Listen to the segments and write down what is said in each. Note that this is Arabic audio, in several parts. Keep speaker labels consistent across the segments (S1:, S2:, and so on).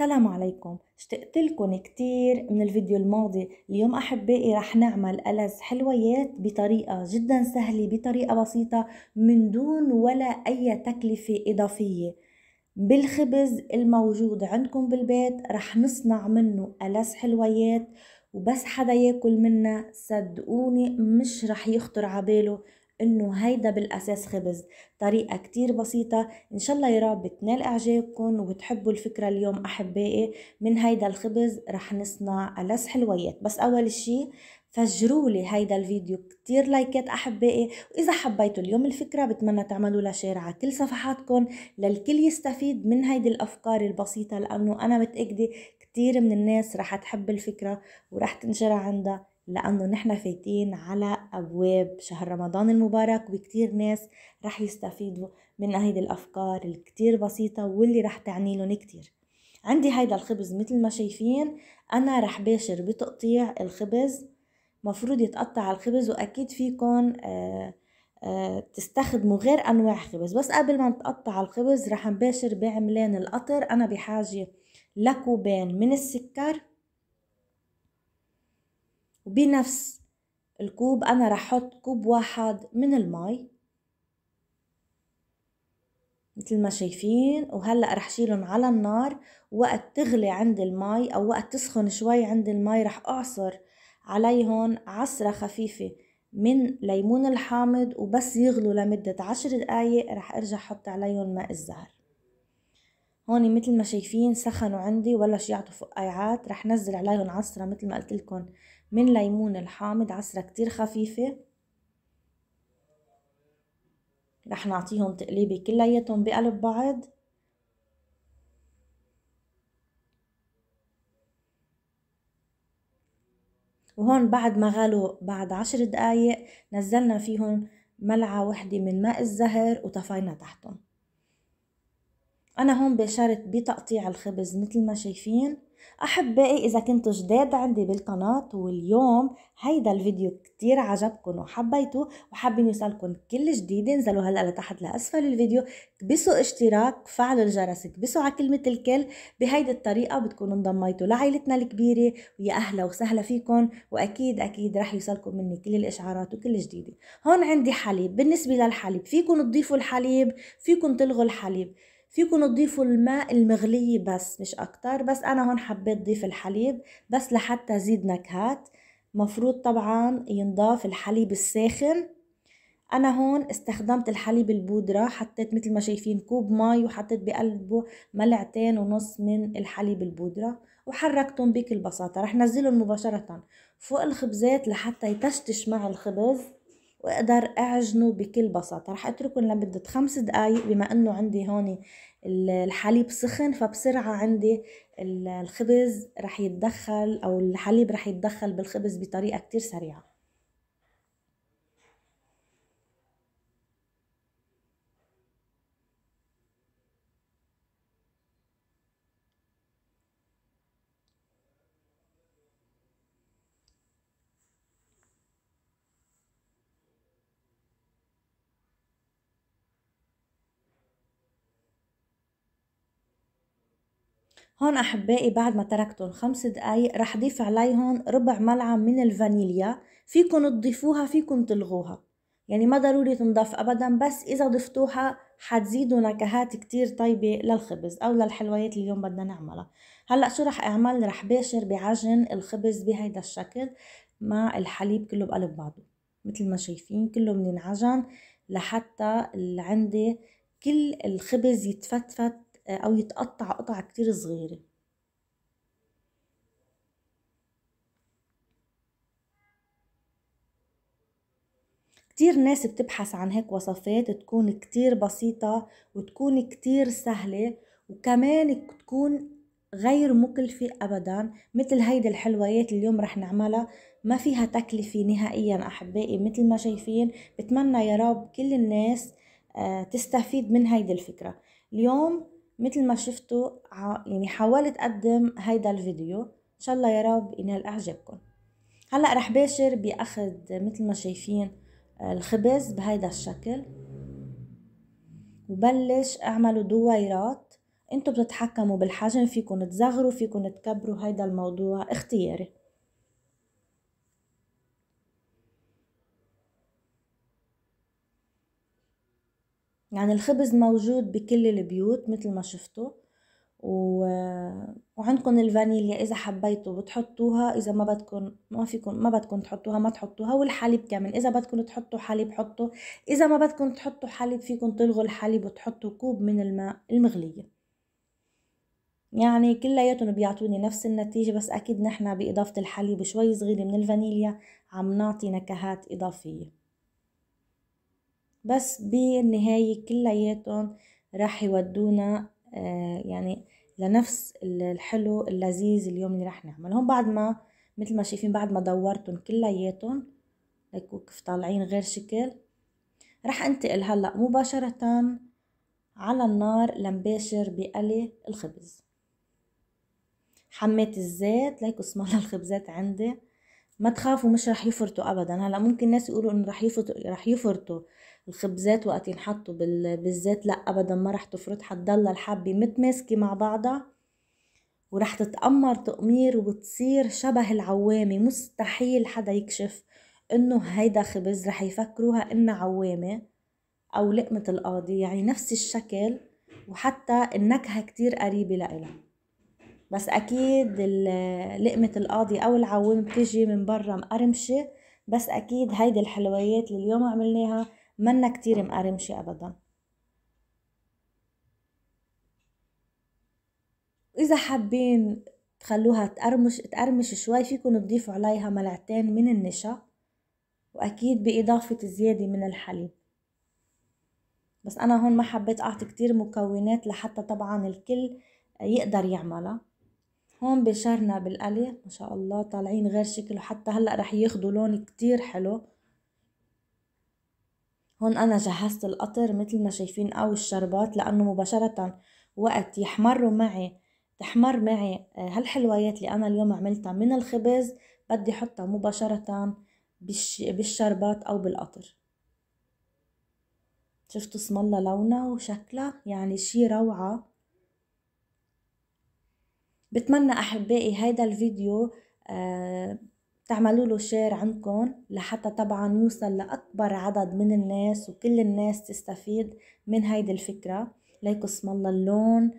S1: السلام عليكم اشتقت لكم كتير من الفيديو الماضي اليوم احبائي رح نعمل ألز حلويات بطريقة جدا سهلة بطريقة بسيطة من دون ولا اي تكلفة اضافية بالخبز الموجود عندكم بالبيت رح نصنع منه ألز حلويات وبس حدا ياكل منا صدقوني مش رح يخطر عباله انه هيدا بالاساس خبز طريقة كتير بسيطة ان شاء الله يا رب تنال اعجابكم وتحبوا الفكرة اليوم احبائي من هيدا الخبز رح نصنع لس حلويات بس اول شي فجروا لي هيدا الفيديو كتير لايكات احبائي واذا حبيتوا اليوم الفكره بتمنى تعملوا لها شير على كل صفحاتكم للكل يستفيد من هيدي الافكار البسيطه لانه انا متاكده كتير من الناس رح تحب الفكره ورح تنشرها عندها لأنه نحن فايتين على أبواب شهر رمضان المبارك وكتير ناس رح يستفيدوا من هيدي الأفكار الكتير بسيطة واللي رح تعني لهم كتير عندي هيدا الخبز مثل ما شايفين أنا رح باشر بتقطيع الخبز مفروض يتقطع الخبز وأكيد فيكن آه،, آه تستخدموا غير أنواع خبز بس قبل ما نتقطع الخبز رح نباشر بعملان القطر أنا بحاجة لكوبين من السكر وبنفس الكوب أنا رح احط كوب واحد من المي مثل ما شايفين وهلأ رح شيلهم على النار وقت تغلي عند المي أو وقت تسخن شوي عند المي رح أعصر عليهم عصرة خفيفة من ليمون الحامض وبس يغلوا لمدة عشر دقايق رح ارجع احط عليهم ماء الزهر هون مثل ما شايفين سخنوا عندي ولا يعطوا فقاعات رح نزل عليهم عصرة مثل ما قلت لكم من ليمون الحامض عصرة كتير خفيفة رح نعطيهم تقليبة كلياتهم بقلب بعض وهون بعد ما غالوا بعد عشر دقايق نزلنا فيهم ملعقة وحدة من ماء الزهر وطفينا تحتهم أنا هون بشرت بتقطيع الخبز مثل ما شايفين أحبائي إذا كنتوا جداد عندي بالقناة واليوم هيدا الفيديو كتير عجبكم وحبيتوه وحابين يوصلكم كل جديد انزلوا هلأ لتحت لأسفل الفيديو كبسوا اشتراك فعلوا الجرس كبسوا على كلمة الكل بهيدي الطريقة بتكونوا انضميتوا لعائلتنا الكبيرة ويا أهلا وسهلا فيكم وأكيد أكيد رح يوصلكم مني كل الإشعارات وكل جديد هون عندي حليب بالنسبة للحليب فيكم تضيفوا الحليب فيكم تلغوا الحليب فيكم تضيفوا الماء المغلي بس مش اكتر بس انا هون حبيت ضيف الحليب بس لحتى زيد نكهات مفروض طبعا ينضاف الحليب الساخن انا هون استخدمت الحليب البودرة حطيت مثل ما شايفين كوب مي وحطيت بقلبه ملعتين ونص من الحليب البودرة وحركتهم بكل بساطة رح نزلهم مباشرة فوق الخبزات لحتى يتشتش مع الخبز واقدر اعجنه بكل بساطه رح اتركه لمده خمس دقائق بما انه عندي هون الحليب سخن فبسرعه عندي الخبز رح يتدخل او الحليب رح يتدخل بالخبز بطريقه كتير سريعه هون أحبائي بعد ما تركتهم خمس دقايق رح ضيف عليهم ربع ملعقة من الفانيليا فيكن تضيفوها فيكن تلغوها يعني ما ضروري تنضاف أبدا بس إذا ضفتوها حتزيدوا نكهات كتير طيبة للخبز أو للحلويات اللي اليوم بدنا نعملها هلأ شو رح أعمل رح باشر بعجن الخبز بهيدا الشكل مع الحليب كله بقلب بعضه مثل ما شايفين كله بننعجن لحتى اللي عندي كل الخبز يتفتفت آه، أو يتقطع قطع كتير صغيرة كتير ناس بتبحث عن هيك وصفات تكون كتير بسيطة وتكون كتير سهلة وكمان تكون غير مكلفة أبدا مثل هيدي الحلويات اليوم رح نعملها ما فيها تكلفة نهائيا أحبائي مثل ما شايفين بتمنى يا رب كل الناس آه، تستفيد من هيدي الفكرة اليوم مثل ما شفتوا يعني حاولت أقدم هيدا الفيديو إن شاء الله يا رب ينال إعجابكم هلأ رح باشر بأخذ مثل ما شايفين آه، الخبز بهيدا الشكل وبلش اعملوا دويرات انتو بتتحكموا بالحجم فيكن تصغروا فيكن تكبروا هيدا الموضوع اختياري يعني الخبز موجود بكل البيوت مثل ما شفتوا و... وعندكم الفانيليا اذا حبيتوا بتحطوها اذا ما بدكم ما فيكم ما بدكم تحطوها ما تحطوها والحليب كمان اذا بدكم تحطوا حليب حطوا اذا ما بدكم تحطوا حليب فيكم تلغوا الحليب وتحطوا كوب من الماء المغليه يعني كلياتهم بيعطوني نفس النتيجة بس أكيد نحن بإضافة الحليب شوي صغيرة من الفانيليا عم نعطي نكهات إضافية بس بالنهاية كلياتهم راح يودونا آه، يعني لنفس الحلو اللذيذ اليوم اللي راح نعمله هون بعد ما مثل ما شايفين بعد ما دورتهم كلياتهم لكوا كيف طالعين غير شكل راح انتقل هلا مباشرة على النار لمباشر بقلي الخبز حميت الزيت ليكوا الله الخبزات عندي ما تخافوا مش رح يفرطوا ابدا هلا ممكن ناس يقولوا انه رح يفرطوا رح يفرطوا الخبزات وقت ينحطوا بالزيت لا ابدا ما رح تفرط حتضلها الحبه متماسكه مع بعضها ورح تتأمر تقمير وتصير شبه العوامة مستحيل حدا يكشف انه هيدا خبز رح يفكروها انها عوامة او لقمة القاضي يعني نفس الشكل وحتى النكهة كتير قريبة لإلها بس اكيد لقمة القاضي او العوامة بتيجي من برا مقرمشة بس اكيد هيدي الحلويات اللي اليوم عملناها منا كتير مقرمشة أبدا إذا حابين تخلوها تقرمش تقرمش شوي فيكم تضيفوا عليها ملعتين من النشا وأكيد بإضافة زيادة من الحليب بس أنا هون ما حبيت أعطي كتير مكونات لحتى طبعا الكل يقدر يعملها هون بشرنا بالقلي ما شاء الله طالعين غير شكل وحتى هلأ رح ياخدوا لون كتير حلو هون أنا جهزت القطر مثل ما شايفين أو الشربات لأنه مباشرة وقت يحمروا معي تحمر معي آه، هالحلويات اللي أنا اليوم عملتها من الخبز بدي حطها مباشرة بالشربات أو بالقطر شفتوا اسم الله لونها وشكلها يعني شي روعة بتمنى أحبائي هيدا الفيديو آه تعملوا له شير عندكم لحتى طبعا يوصل لأكبر عدد من الناس وكل الناس تستفيد من هيدي الفكرة اسم الله اللون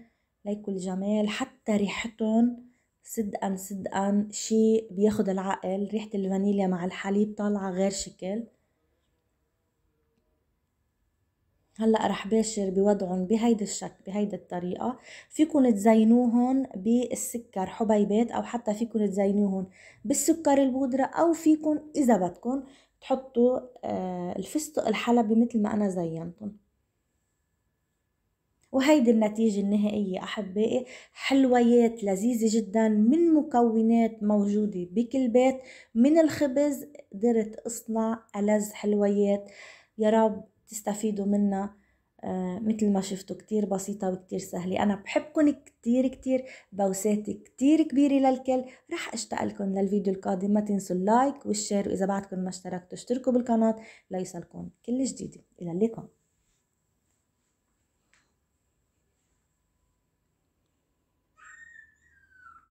S1: ليكو الجمال حتى ريحتهم صدقا صدقا شي بياخد العقل ريحة الفانيليا مع الحليب طالعة غير شكل هلا رح باشر بوضعهم بهيدا الشكل بهيدا الطريقة فيكن تزينوهن بالسكر حبيبات او حتى فيكن تزينوهن بالسكر البودرة او فيكن اذا بدكن تحطوا آه، الفستق الحلبي مثل ما انا زينتهم وهيدي النتيجة النهائية أحبائي حلويات لذيذة جدا من مكونات موجودة بكل بيت من الخبز قدرت أصنع ألذ حلويات يا رب تستفيدوا منها آه، مثل ما شفتوا كتير بسيطة وكتير سهلة أنا بحبكن كتير كتير بوساتي كتير كبيرة للكل رح أشتاق للفيديو القادم ما تنسوا اللايك والشير وإذا بعدكم ما اشتركتوا اشتركوا بالقناة ليصلكم كل جديد إلى اللقاء